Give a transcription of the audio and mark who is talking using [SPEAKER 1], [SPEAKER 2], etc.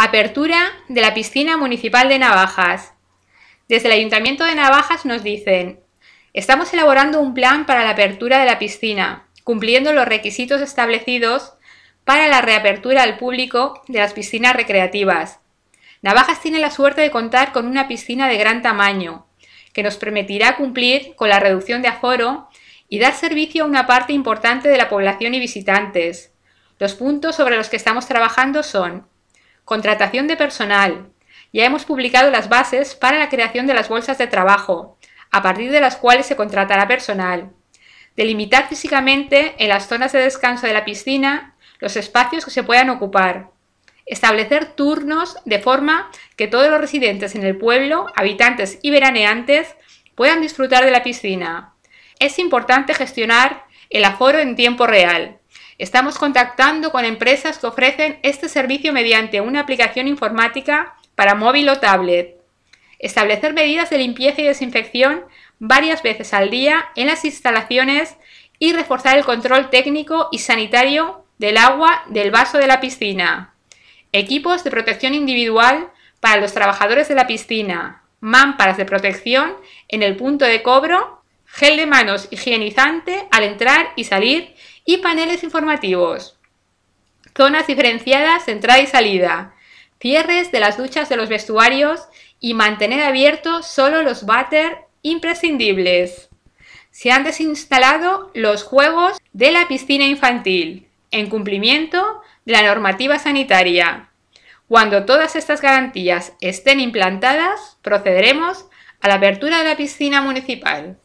[SPEAKER 1] Apertura de la piscina municipal de Navajas. Desde el Ayuntamiento de Navajas nos dicen, estamos elaborando un plan para la apertura de la piscina, cumpliendo los requisitos establecidos para la reapertura al público de las piscinas recreativas. Navajas tiene la suerte de contar con una piscina de gran tamaño, que nos permitirá cumplir con la reducción de aforo y dar servicio a una parte importante de la población y visitantes. Los puntos sobre los que estamos trabajando son contratación de personal. Ya hemos publicado las bases para la creación de las bolsas de trabajo, a partir de las cuales se contratará personal. Delimitar físicamente en las zonas de descanso de la piscina los espacios que se puedan ocupar. Establecer turnos de forma que todos los residentes en el pueblo, habitantes y veraneantes, puedan disfrutar de la piscina. Es importante gestionar el aforo en tiempo real. Estamos contactando con empresas que ofrecen este servicio mediante una aplicación informática para móvil o tablet. Establecer medidas de limpieza y desinfección varias veces al día en las instalaciones y reforzar el control técnico y sanitario del agua del vaso de la piscina. Equipos de protección individual para los trabajadores de la piscina. Mámparas de protección en el punto de cobro gel de manos higienizante al entrar y salir y paneles informativos. Zonas diferenciadas de entrada y salida. Cierres de las duchas de los vestuarios y mantener abiertos solo los váter imprescindibles. Se han desinstalado los juegos de la piscina infantil en cumplimiento de la normativa sanitaria. Cuando todas estas garantías estén implantadas, procederemos a la apertura de la piscina municipal.